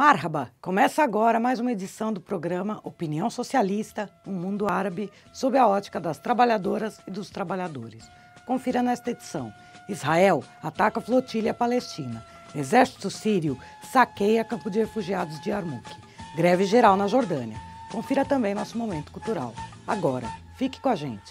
Marhaba! Começa agora mais uma edição do programa Opinião Socialista, um mundo árabe sob a ótica das trabalhadoras e dos trabalhadores. Confira nesta edição. Israel ataca flotilha palestina. Exército sírio saqueia campo de refugiados de Yarmouk. Greve geral na Jordânia. Confira também nosso momento cultural. Agora, fique com a gente.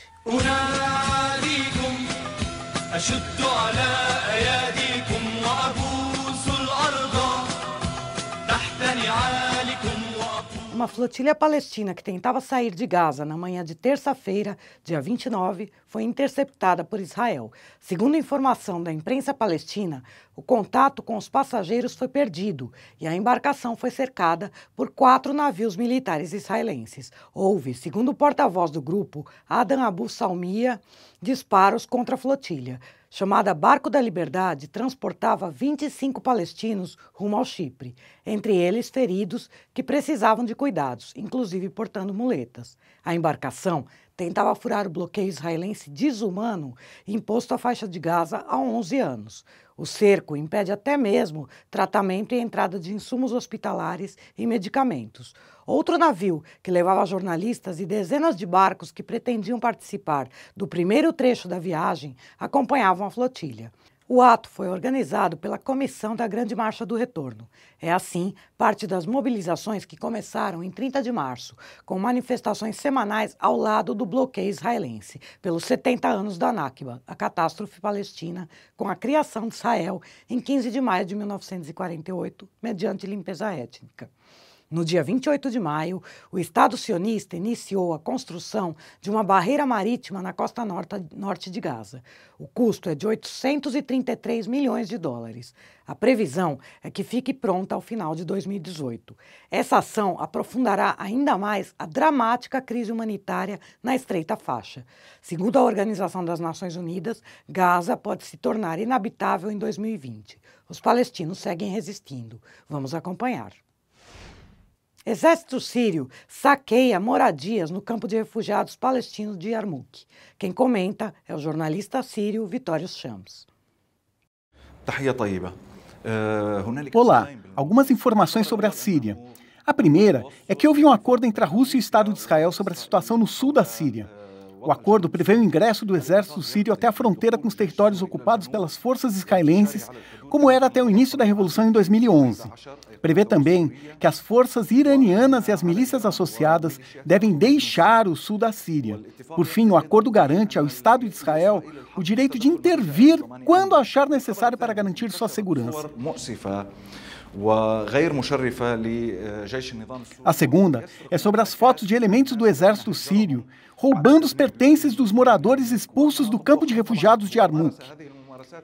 Uma flotilha palestina que tentava sair de Gaza na manhã de terça-feira, dia 29, foi interceptada por Israel. Segundo informação da imprensa palestina, o contato com os passageiros foi perdido e a embarcação foi cercada por quatro navios militares israelenses. Houve, segundo o porta-voz do grupo, Adam Abu Salmia, disparos contra a flotilha chamada Barco da Liberdade, transportava 25 palestinos rumo ao Chipre, entre eles feridos que precisavam de cuidados, inclusive portando muletas. A embarcação tentava furar o bloqueio israelense desumano imposto à faixa de Gaza há 11 anos. O cerco impede até mesmo tratamento e entrada de insumos hospitalares e medicamentos. Outro navio, que levava jornalistas e dezenas de barcos que pretendiam participar do primeiro trecho da viagem, acompanhavam a flotilha. O ato foi organizado pela Comissão da Grande Marcha do Retorno. É assim parte das mobilizações que começaram em 30 de março, com manifestações semanais ao lado do bloqueio israelense, pelos 70 anos da Nakba, a catástrofe palestina, com a criação de Israel em 15 de maio de 1948, mediante limpeza étnica. No dia 28 de maio, o Estado sionista iniciou a construção de uma barreira marítima na costa norte de Gaza. O custo é de 833 milhões de dólares. A previsão é que fique pronta ao final de 2018. Essa ação aprofundará ainda mais a dramática crise humanitária na estreita faixa. Segundo a Organização das Nações Unidas, Gaza pode se tornar inabitável em 2020. Os palestinos seguem resistindo. Vamos acompanhar. Exército sírio saqueia moradias no campo de refugiados palestinos de Yarmouk. Quem comenta é o jornalista sírio Vitório Chams. Eh, Olá, algumas informações sobre a Síria. A primeira é que houve um acordo entre a Rússia e o Estado de Israel sobre a situação no sul da Síria. O acordo prevê o ingresso do exército sírio até a fronteira com os territórios ocupados pelas forças israelenses, como era até o início da Revolução em 2011. Prevê também que as forças iranianas e as milícias associadas devem deixar o sul da Síria. Por fim, o acordo garante ao Estado de Israel o direito de intervir quando achar necessário para garantir sua segurança. A segunda é sobre as fotos de elementos do exército sírio roubando os pertences dos moradores expulsos do campo de refugiados de Armuk.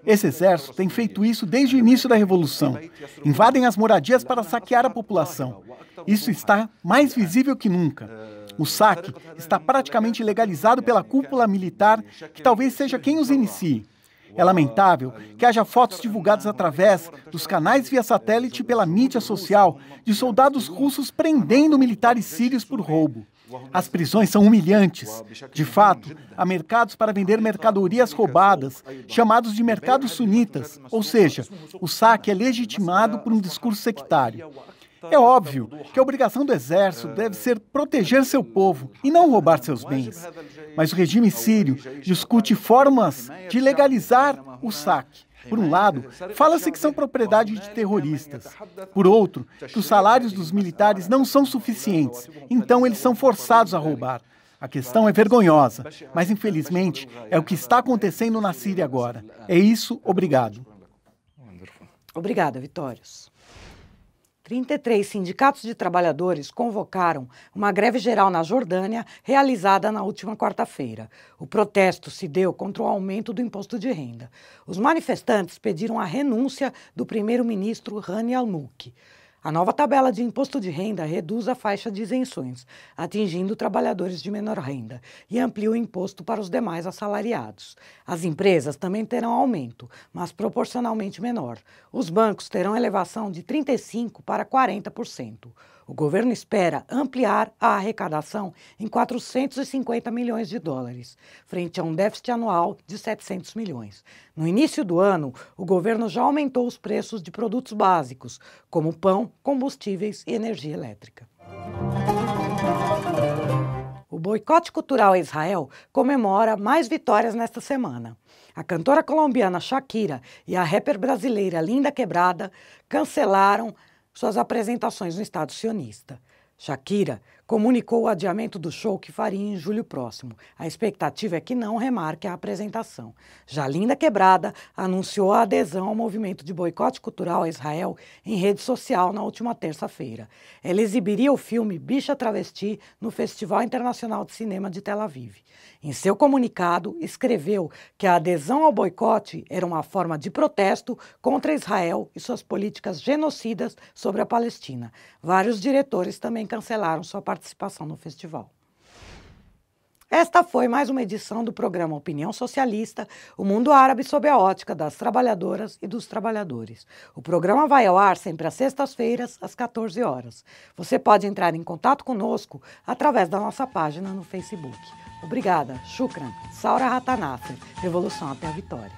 Esse exército tem feito isso desde o início da revolução. Invadem as moradias para saquear a população. Isso está mais visível que nunca. O saque está praticamente legalizado pela cúpula militar, que talvez seja quem os inicie. É lamentável que haja fotos divulgadas através dos canais via satélite e pela mídia social de soldados russos prendendo militares sírios por roubo. As prisões são humilhantes. De fato, há mercados para vender mercadorias roubadas, chamados de mercados sunitas, ou seja, o saque é legitimado por um discurso sectário. É óbvio que a obrigação do exército é. deve ser proteger seu povo e não roubar seus bens. Mas o regime sírio discute formas de legalizar é o saque. Por um lado, fala-se que são propriedade de terroristas. Por outro, que os salários dos militares não são então, suficientes, então eles são forçados a roubar. A questão é vergonhosa, mas infelizmente é o que está acontecendo na Síria agora. É isso, obrigado. Obrigada, Vitórios. 33 sindicatos de trabalhadores convocaram uma greve geral na Jordânia, realizada na última quarta-feira. O protesto se deu contra o aumento do imposto de renda. Os manifestantes pediram a renúncia do primeiro-ministro Rani al-Mulki. A nova tabela de imposto de renda reduz a faixa de isenções, atingindo trabalhadores de menor renda, e amplia o imposto para os demais assalariados. As empresas também terão aumento, mas proporcionalmente menor. Os bancos terão elevação de 35% para 40%. O governo espera ampliar a arrecadação em 450 milhões de dólares, frente a um déficit anual de 700 milhões. No início do ano, o governo já aumentou os preços de produtos básicos, como pão, combustíveis e energia elétrica. O boicote cultural a Israel comemora mais vitórias nesta semana. A cantora colombiana Shakira e a rapper brasileira Linda Quebrada cancelaram suas apresentações no Estado sionista. Shakira comunicou o adiamento do show que faria em julho próximo. A expectativa é que não remarque a apresentação. Já Linda Quebrada anunciou a adesão ao movimento de boicote cultural a Israel em rede social na última terça-feira. Ela exibiria o filme Bicha Travesti no Festival Internacional de Cinema de Tel Aviv. Em seu comunicado, escreveu que a adesão ao boicote era uma forma de protesto contra Israel e suas políticas genocidas sobre a Palestina. Vários diretores também cancelaram sua participação participação no festival. Esta foi mais uma edição do programa Opinião Socialista, o mundo árabe sob a ótica das trabalhadoras e dos trabalhadores. O programa vai ao ar sempre às sextas-feiras, às 14 horas. Você pode entrar em contato conosco através da nossa página no Facebook. Obrigada, Shukran, Saura Ratanafer, Revolução até a Vitória.